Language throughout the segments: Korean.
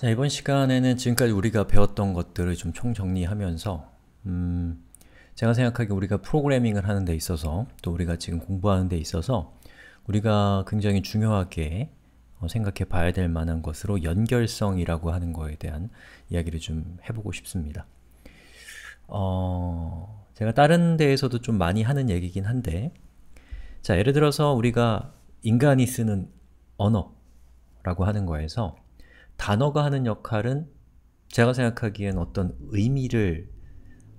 자, 이번 시간에는 지금까지 우리가 배웠던 것들을 좀 총정리하면서 음, 제가 생각하기에 우리가 프로그래밍을 하는 데 있어서 또 우리가 지금 공부하는 데 있어서 우리가 굉장히 중요하게 어, 생각해 봐야 될 만한 것으로 연결성이라고 하는 거에 대한 이야기를 좀 해보고 싶습니다. 어, 제가 다른 데에서도 좀 많이 하는 얘기긴 한데 자, 예를 들어서 우리가 인간이 쓰는 언어라고 하는 거에서 단어가 하는 역할은 제가 생각하기엔 어떤 의미를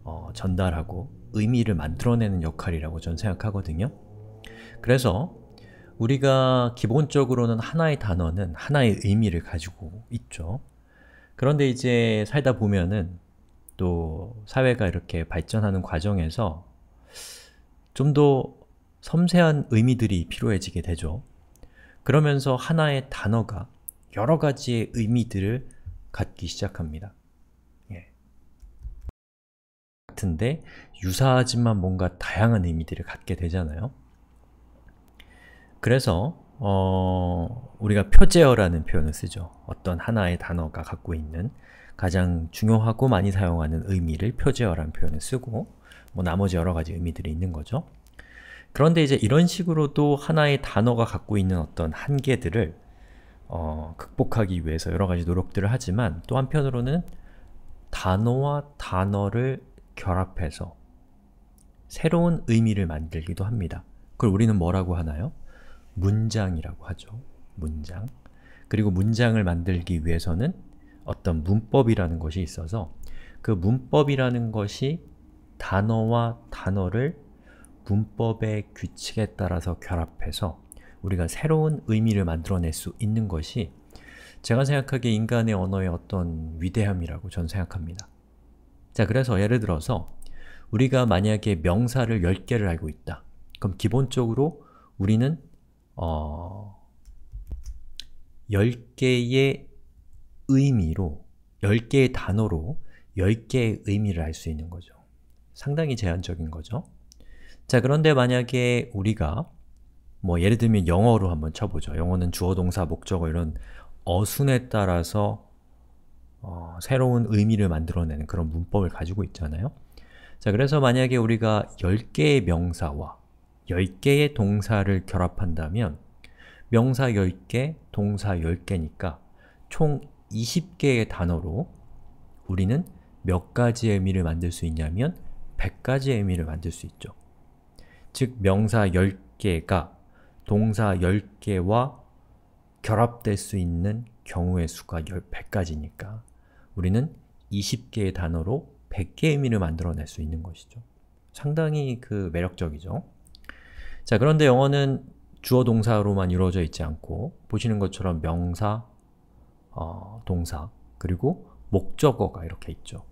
어, 전달하고 의미를 만들어내는 역할이라고 저는 생각하거든요. 그래서 우리가 기본적으로는 하나의 단어는 하나의 의미를 가지고 있죠. 그런데 이제 살다 보면은 또 사회가 이렇게 발전하는 과정에서 좀 더 섬세한 의미들이 필요해지게 되죠. 그러면서 하나의 단어가 여러 가지의 의미들을 갖기 시작합니다. 예. 같은데 유사하지만 뭔가 다양한 의미들을 갖게 되잖아요. 그래서 어, 우리가 표제어라는 표현을 쓰죠. 어떤 하나의 단어가 갖고 있는 가장 중요하고 많이 사용하는 의미를 표제어라는 표현을 쓰고 뭐 나머지 여러 가지 의미들이 있는 거죠. 그런데 이제 이런 식으로도 하나의 단어가 갖고 있는 어떤 한계들을 어, 극복하기 위해서 여러 가지 노력들을 하지만 또 한편으로는 단어와 단어를 결합해서 새로운 의미를 만들기도 합니다. 그걸 우리는 뭐라고 하나요? 문장이라고 하죠. 문장. 그리고 문장을 만들기 위해서는 어떤 문법이라는 것이 있어서 그 문법이라는 것이 단어와 단어를 문법의 규칙에 따라서 결합해서 우리가 새로운 의미를 만들어낼 수 있는 것이 제가 생각하기에 인간의 언어의 어떤 위대함이라고 저는 생각합니다. 자, 그래서 예를 들어서 우리가 만약에 명사를 10개를 알고 있다. 그럼 기본적으로 우리는 어... 10개의 의미로, 10개의 단어로 10개의 의미를 알 수 있는 거죠. 상당히 제한적인 거죠. 자, 그런데 만약에 우리가 뭐 예를 들면 영어로 한번 쳐보죠. 영어는 주어, 동사, 목적어 이런 어순에 따라서 어, 새로운 의미를 만들어내는 그런 문법을 가지고 있잖아요. 자, 그래서 만약에 우리가 10개의 명사와 10개의 동사를 결합한다면 명사 10개, 동사 10개니까 총 20개의 단어로 우리는 몇 가지의 의미를 만들 수 있냐면 100가지의 의미를 만들 수 있죠. 즉, 명사 10개가 동사 10개와 결합될 수 있는 경우의 수가 1 0 0까지니까 우리는 20개의 단어로 100개의 의미를 만들어낼 수 있는 것이죠. 상당히 그 매력적이죠. 자, 그런데 영어는 주어 동사로만 이루어져 있지 않고 보시는 것처럼 명사, 어, 동사, 그리고 목적어가 이렇게 있죠.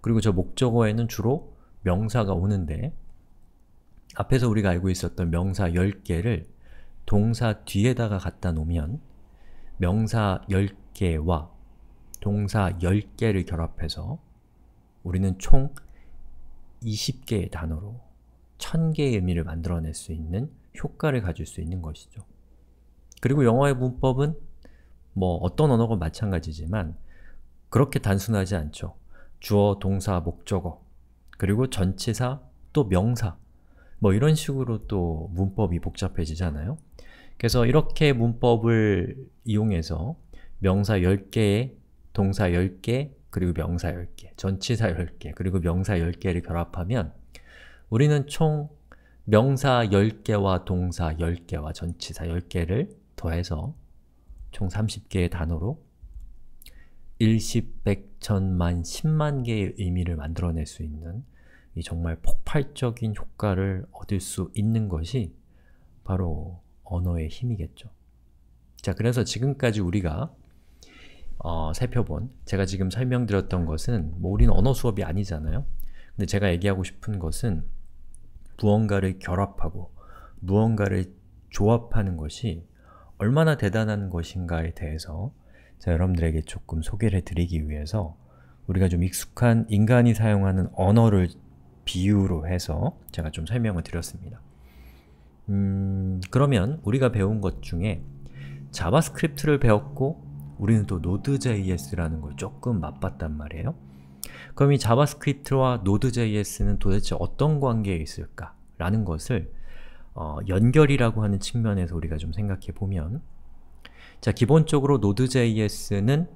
그리고 저 목적어에는 주로 명사가 오는데 앞에서 우리가 알고 있었던 명사 10개를 동사 뒤에다가 갖다 놓으면 명사 10개와 동사 10개를 결합해서 우리는 총 20개의 단어로 1000개의 의미를 만들어낼 수 있는 효과를 가질 수 있는 것이죠. 그리고 영어의 문법은 뭐 어떤 언어건 마찬가지지만 그렇게 단순하지 않죠. 주어, 동사, 목적어, 그리고 전치사, 또 명사 뭐 이런 식으로 또 문법이 복잡해지잖아요. 그래서 이렇게 문법을 이용해서 명사 1 0개 동사 10개, 그리고 명사 10개, 전치사 10개, 그리고 명사 10개를 결합하면 우리는 총 명사 10개와 동사 10개와 전치사 10개를 더해서 총 30개의 단어로 일십, 백천, 만, 십만 개의 의미를 만들어낼 수 있는 이 정말 폭발적인 효과를 얻을 수 있는 것이 바로 언어의 힘이겠죠. 자, 그래서 지금까지 우리가 어, 살펴본, 제가 지금 설명드렸던 것은 뭐 우리는 언어 수업이 아니잖아요. 근데 제가 얘기하고 싶은 것은 무언가를 결합하고 무언가를 조합하는 것이 얼마나 대단한 것인가에 대해서 자, 여러분들에게 조금 소개를 드리기 위해서 우리가 좀 익숙한 인간이 사용하는 언어를 비유로 해서 제가 좀 설명을 드렸습니다. 음, 그러면 우리가 배운 것 중에 자바스크립트를 배웠고 우리는 또 Node.js라는 걸 조금 맛봤단 말이에요. 그럼 이 자바스크립트와 Node.js는 도대체 어떤 관계에 있을까? 라는 것을 어, 연결이라고 하는 측면에서 우리가 좀 생각해 보면 자, 기본적으로 Node.js는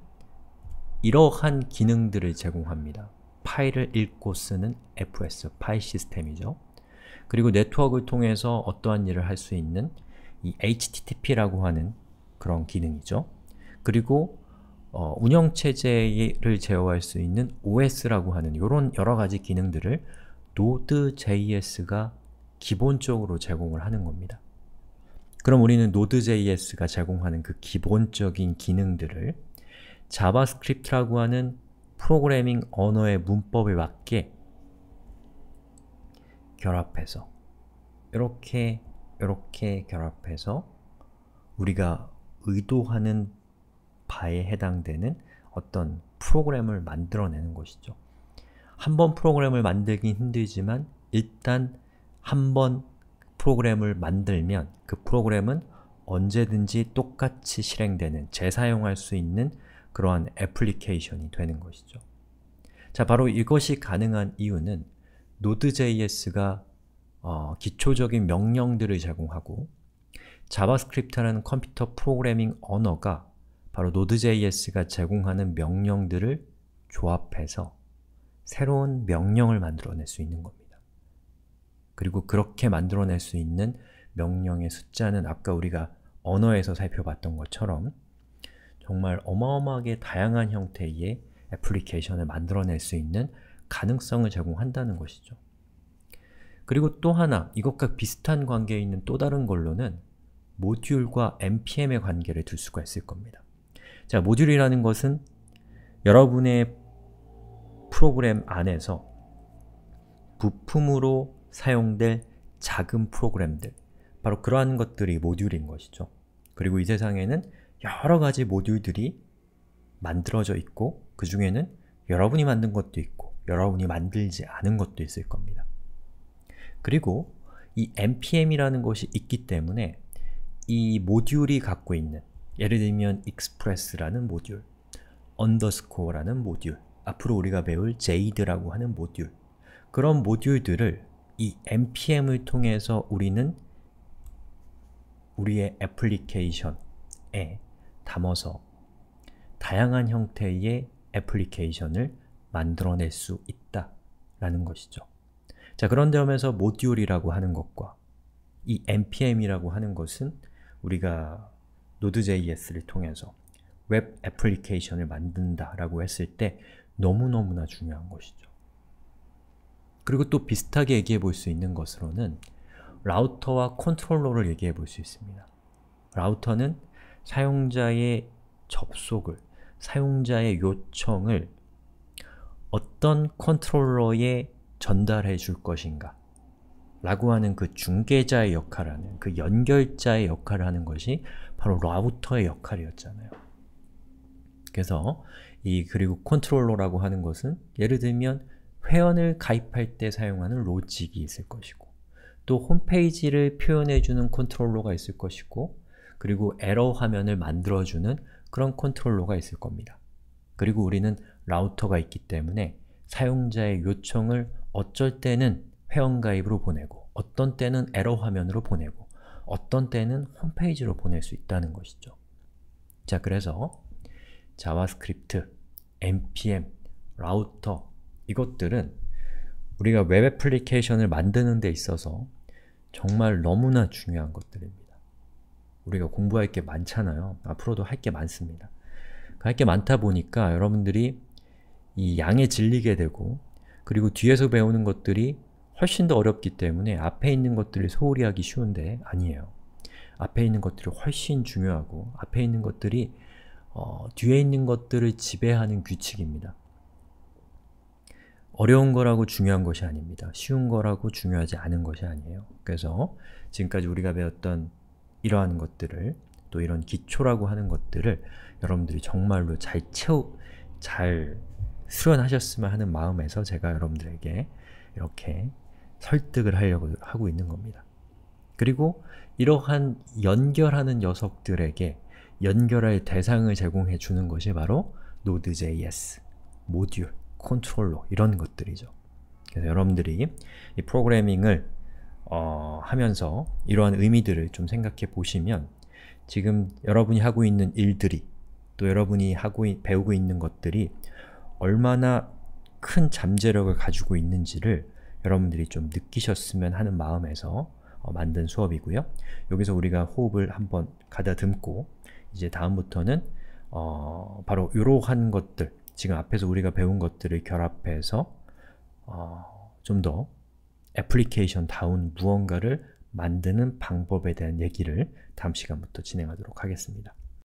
이러한 기능들을 제공합니다. 파일을 읽고 쓰는 fs, 파일 시스템이죠. 그리고 네트워크를 통해서 어떠한 일을 할 수 있는 이 http라고 하는 그런 기능이죠. 그리고 어, 운영체제를 제어할 수 있는 os라고 하는 이런 여러가지 기능들을 Node.js가 기본적으로 제공을 하는 겁니다. 그럼 우리는 Node.js가 제공하는 그 기본적인 기능들을 j a a v s c r i p t 라고 하는 프로그래밍 언어의 문법에 맞게 결합해서 이렇게 이렇게 결합해서 우리가 의도하는 바에 해당되는 어떤 프로그램을 만들어내는 것이죠. 한번 프로그램을 만들긴 힘들지만 일단 한번 프로그램을 만들면 그 프로그램은 언제든지 똑같이 실행되는, 재사용할 수 있는 그러한 애플리케이션이 되는 것이죠. 자, 바로 이것이 가능한 이유는 Node.js가 어, 기초적인 명령들을 제공하고 j a a v s c r i p t 라는 컴퓨터 프로그래밍 언어가 바로 Node.js가 제공하는 명령들을 조합해서 새로운 명령을 만들어낼 수 있는 겁니다. 그리고 그렇게 만들어낼 수 있는 명령의 숫자는 아까 우리가 언어에서 살펴봤던 것처럼 정말 어마어마하게 다양한 형태의 애플리케이션을 만들어낼 수 있는 가능성을 제공한다는 것이죠. 그리고 또 하나, 이것과 비슷한 관계에 있는 또 다른 걸로는 모듈과 npm의 관계를 둘 수가 있을 겁니다. 자, 모듈이라는 것은 여러분의 프로그램 안에서 부품으로 사용될 작은 프로그램들, 바로 그러한 것들이 모듈인 것이죠. 그리고 이 세상에는 여러 가지 모듈들이 만들어져 있고 그 중에는 여러분이 만든 것도 있고 여러분이 만들지 않은 것도 있을 겁니다. 그리고 이 npm이라는 것이 있기 때문에 이 모듈이 갖고 있는 예를 들면 express라는 모듈, underscore라는 모듈, 앞으로 우리가 배울 jade라고 하는 모듈 그런 모듈들을 이 npm을 통해서 우리는 우리의 애플리케이션, 에 담아서 다양한 형태의 애플리케이션을 만들어낼 수 있다 라는 것이죠. 자 그런 점에서 모듈이라고 하는 것과 이 npm이라고 하는 것은 우리가 Node.js를 통해서 웹 애플리케이션을 만든다 라고 했을 때 너무너무나 중요한 것이죠. 그리고 또 비슷하게 얘기해 볼 수 있는 것으로는 라우터와 컨트롤러를 얘기해 볼 수 있습니다. 라우터는 사용자의 접속을, 사용자의 요청을 어떤 컨트롤러에 전달해 줄 것인가 라고 하는 그 중개자의 역할 을 하는, 그 연결자의 역할을 하는 것이 바로 라우터의 역할이었잖아요. 그래서 이 그리고 컨트롤러라고 하는 것은 예를 들면 회원을 가입할 때 사용하는 로직이 있을 것이고 또 홈페이지를 표현해주는 컨트롤러가 있을 것이고 그리고 에러 화면을 만들어주는 그런 컨트롤러가 있을 겁니다. 그리고 우리는 라우터가 있기 때문에 사용자의 요청을 어쩔 때는 회원가입으로 보내고 어떤 때는 에러 화면으로 보내고 어떤 때는 홈페이지로 보낼 수 있다는 것이죠. 자, 그래서 자바스크립트, npm, 라우터 이것들은 우리가 웹 애플리케이션을 만드는 데 있어서 정말 너무나 중요한 것들입니다. 우리가 공부할 게 많잖아요. 앞으로도 할 게 많습니다. 그 할게 많다 보니까 여러분들이 이 양에 질리게 되고 그리고 뒤에서 배우는 것들이 훨씬 더 어렵기 때문에 앞에 있는 것들을 소홀히 하기 쉬운데 아니에요. 앞에 있는 것들이 훨씬 중요하고 앞에 있는 것들이 어, 뒤에 있는 것들을 지배하는 규칙입니다. 어려운 거라고 중요한 것이 아닙니다. 쉬운 거라고 중요하지 않은 것이 아니에요. 그래서 지금까지 우리가 배웠던 이러한 것들을 또 이런 기초라고 하는 것들을 여러분들이 정말로 잘 채우, 잘 수련하셨으면 하는 마음에서 제가 여러분들에게 이렇게 설득을 하려고 하고 있는 겁니다. 그리고 이러한 연결하는 녀석들에게 연결할 대상을 제공해 주는 것이 바로 Node.js, 모듈, 컨트롤러 이런 것들이죠. 그래서 여러분들이 이 프로그래밍을 어, 하면서 이러한 의미들을 좀 생각해 보시면 지금 여러분이 하고 있는 일들이 또 여러분이 하고 이, 배우고 있는 것들이 얼마나 큰 잠재력을 가지고 있는지를 여러분들이 좀 느끼셨으면 하는 마음에서 어, 만든 수업이고요. 여기서 우리가 호흡을 한번 가다듬고 이제 다음부터는 어, 바로 이러한 것들, 지금 앞에서 우리가 배운 것들을 결합해서 어, 좀더 애플리케이션 다운 무언가를 만드는 방법에 대한 얘기를 다음 시간부터 진행하도록 하겠습니다.